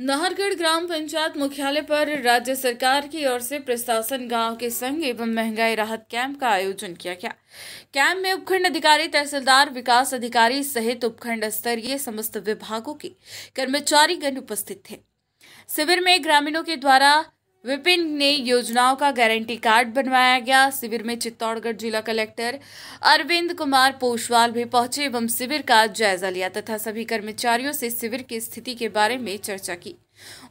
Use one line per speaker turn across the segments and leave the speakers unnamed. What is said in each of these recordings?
नाहरगढ़ ग्राम पंचायत मुख्यालय पर राज्य सरकार की ओर से प्रशासन गांव के संघ एवं महंगाई राहत कैंप का आयोजन किया गया कैंप में उपखंड अधिकारी तहसीलदार विकास अधिकारी सहित उपखंड स्तरीय समस्त विभागों के कर्मचारीगण उपस्थित थे शिविर में ग्रामीणों के द्वारा विपिन ने योजनाओं का गारंटी कार्ड बनवाया गया शिविर में चित्तौड़गढ़ जिला कलेक्टर अरविंद कुमार पोषवाल भी पहुंचे एवं शिविर का जायजा लिया तथा सभी कर्मचारियों से शिविर की स्थिति के बारे में चर्चा की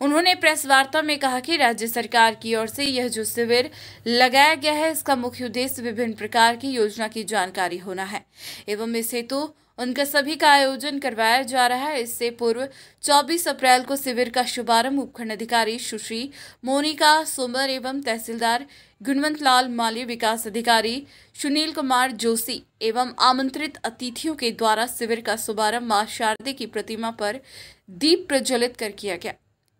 उन्होंने प्रेस वार्ता में कहा कि राज्य सरकार की ओर से यह जो शिविर लगाया गया है इसका मुख्य उद्देश्य विभिन्न प्रकार की योजना की जानकारी होना है एवं इस हेतु उनका सभी का आयोजन करवाया जा रहा है इससे पूर्व 24 अप्रैल को शिविर का शुभारंभ उपखंड अधिकारी सुश्री मोनिका सोमर एवं तहसीलदार गुणवंत लाल माली विकास अधिकारी सुनील कुमार जोशी एवं आमंत्रित अतिथियों के द्वारा शिविर का शुभारंभ मां शारदे की प्रतिमा पर दीप प्रज्वलित कर किया गया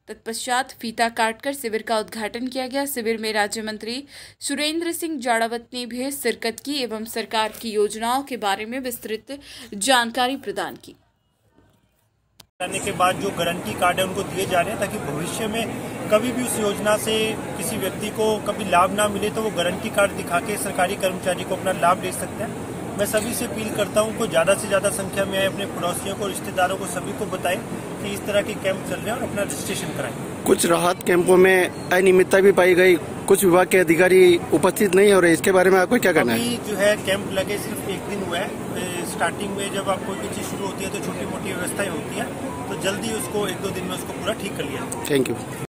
तत्पश्चात फीता काटकर शिविर का उद्घाटन किया गया शिविर में राज्य मंत्री सुरेंद्र सिंह जाड़ावत ने भी शिरकत की एवं सरकार की योजनाओं के बारे में विस्तृत जानकारी प्रदान की
जाने के बाद जो गारंटी कार्ड है उनको दिए जा रहे हैं ताकि भविष्य में कभी भी उस योजना से किसी व्यक्ति को कभी लाभ ना मिले तो वो गारंटी कार्ड दिखा के सरकारी कर्मचारी को अपना लाभ ले सकते हैं मैं सभी से अपील करता हूँ को ज़्यादा से ज़्यादा संख्या में आए अपने पड़ोसियों को रिश्तेदारों को सभी को बताएं कि इस तरह के कैंप चल रहे हैं और अपना रजिस्ट्रेशन कराएं
कुछ राहत कैंपों में अनियमितता भी पाई गई कुछ विभाग के अधिकारी उपस्थित नहीं हो रहे इसके बारे में आपको क्या करना
है जो है कैंप लगे सिर्फ एक दिन हुआ है स्टार्टिंग में जब आप कोई चीज शुरू होती है तो छोटी मोटी व्यवस्थाएं होती है तो जल्दी उसको एक दो दिन में उसको पूरा ठीक कर लिया थैंक यू